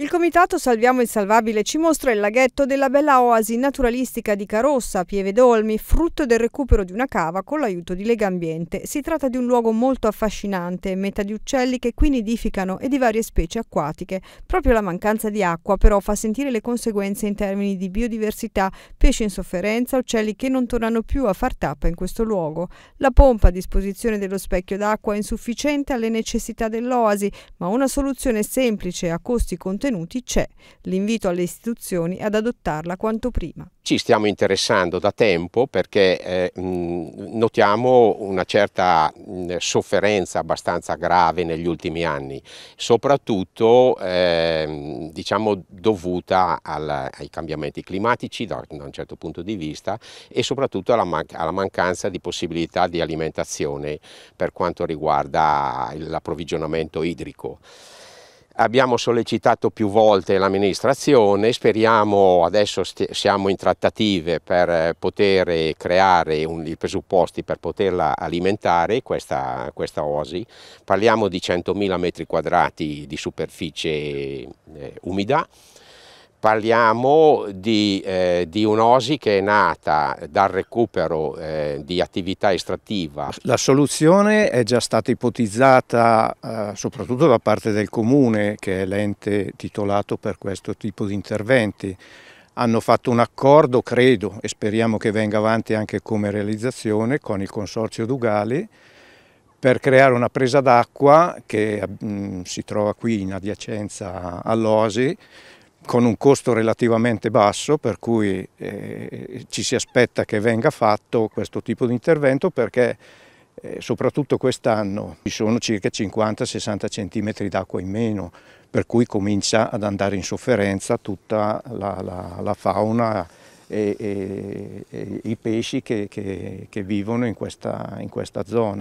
Il comitato Salviamo il Salvabile ci mostra il laghetto della bella oasi naturalistica di Carossa, Pieve Dolmi, frutto del recupero di una cava con l'aiuto di Lega Ambiente. Si tratta di un luogo molto affascinante, meta di uccelli che qui nidificano e di varie specie acquatiche. Proprio la mancanza di acqua però fa sentire le conseguenze in termini di biodiversità, pesci in sofferenza, uccelli che non tornano più a far tappa in questo luogo. La pompa a disposizione dello specchio d'acqua è insufficiente alle necessità dell'oasi, ma una soluzione semplice a costi contenuti contenuti c'è l'invito alle istituzioni ad adottarla quanto prima. Ci stiamo interessando da tempo perché eh, notiamo una certa mh, sofferenza abbastanza grave negli ultimi anni, soprattutto eh, diciamo, dovuta al, ai cambiamenti climatici da, da, un certo punto di vista e soprattutto alla, man alla mancanza di possibilità di alimentazione per quanto riguarda l'approvvigionamento idrico. Abbiamo sollecitato più volte l'amministrazione, speriamo adesso siamo in trattative per poter creare un, i presupposti per poterla alimentare questa, questa osi. Parliamo di 100.000 metri quadrati di superficie eh, umida. Parliamo di, eh, di un'osi che è nata dal recupero eh, di attività estrattiva. La soluzione è già stata ipotizzata eh, soprattutto da parte del Comune, che è l'ente titolato per questo tipo di interventi. Hanno fatto un accordo, credo, e speriamo che venga avanti anche come realizzazione, con il Consorzio Dugali, per creare una presa d'acqua che mh, mm, si trova qui in adiacenza all'Osi, con un costo relativamente basso per cui eh, ci si aspetta che venga fatto questo tipo di intervento perché eh, soprattutto quest'anno ci sono circa 50-60 cm d'acqua in meno per cui comincia ad andare in sofferenza tutta la, la, la fauna e, e, e, i pesci che, che, che vivono in questa, in questa zona.